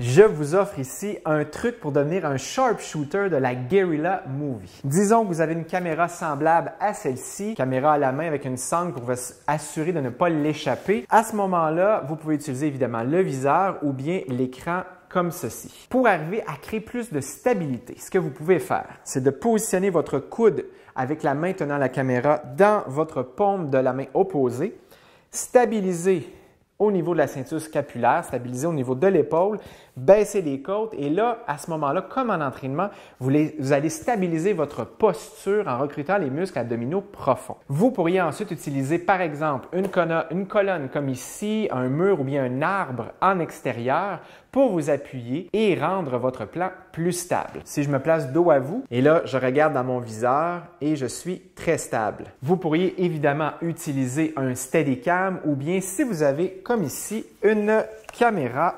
je vous offre ici un truc pour devenir un sharpshooter de la Guerrilla Movie. Disons que vous avez une caméra semblable à celle-ci, caméra à la main avec une sangle pour vous assurer de ne pas l'échapper. À ce moment-là, vous pouvez utiliser évidemment le viseur ou bien l'écran comme ceci. Pour arriver à créer plus de stabilité, ce que vous pouvez faire, c'est de positionner votre coude avec la main tenant la caméra dans votre paume de la main opposée, stabiliser au niveau de la ceinture scapulaire, stabiliser au niveau de l'épaule, baisser les côtes. Et là, à ce moment-là, comme en entraînement, vous, allez stabiliser votre posture en recrutant les muscles abdominaux profonds. Vous pourriez ensuite utiliser, par exemple, une, colonne, une colonne comme ici, un mur ou bien un arbre en extérieur pour vous appuyer et rendre votre plan plus stable. Si je me place dos à vous, et là, je regarde dans mon viseur et je suis très stable. Vous pourriez évidemment utiliser un Steadicam ou bien si vous avez comme ici, une caméra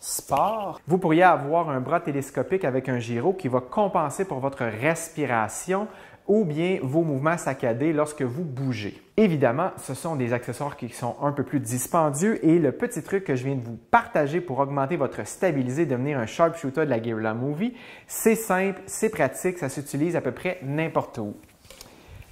sport. Vous pourriez avoir un bras télescopique avec un gyro qui va compenser pour votre respiration ou bien vos mouvements saccadés lorsque vous bougez. Évidemment, ce sont des accessoires qui sont un peu plus dispendieux et le petit truc que je viens de vous partager pour augmenter votre stabilité, devenir un sharpshooter de la guerrilla movie, c'est simple, c'est pratique, ça s'utilise à peu près n'importe où.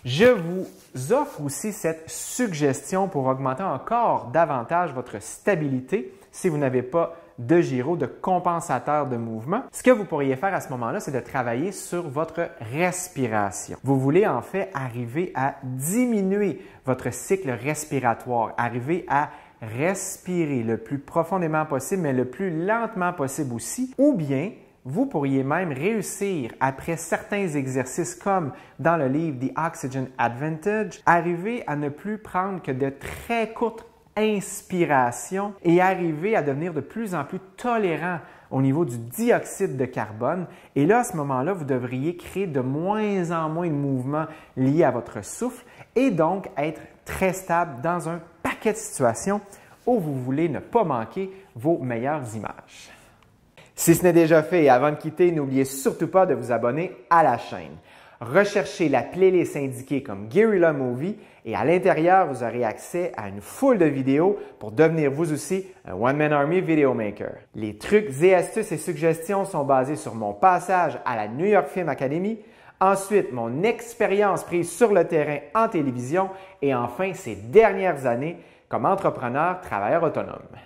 Je vous offre aussi cette suggestion pour augmenter encore davantage votre stabilité si vous n'avez pas de gyro, de compensateur de mouvement. Ce que vous pourriez faire à ce moment-là, c'est de travailler sur votre respiration. Vous voulez en fait arriver à diminuer votre cycle respiratoire, arriver à respirer le plus profondément possible, mais le plus lentement possible aussi, ou bien vous pourriez même réussir, après certains exercices comme dans le livre The Oxygen Advantage, arriver à ne plus prendre que de très courtes inspirations et arriver à devenir de plus en plus tolérant au niveau du dioxyde de carbone. Et là, à ce moment-là, vous devriez créer de moins en moins de mouvements liés à votre souffle et donc être très stable dans un paquet de situations où vous voulez ne pas manquer vos meilleures images. Si ce n'est déjà fait et avant de quitter, n'oubliez surtout pas de vous abonner à la chaîne. Recherchez la playlist indiquée comme Guerrilla Movie et à l'intérieur, vous aurez accès à une foule de vidéos pour devenir vous aussi un One Man Army Videomaker. Les trucs et astuces et suggestions sont basés sur mon passage à la New York Film Academy, ensuite mon expérience prise sur le terrain en télévision et enfin ces dernières années comme entrepreneur travailleur autonome.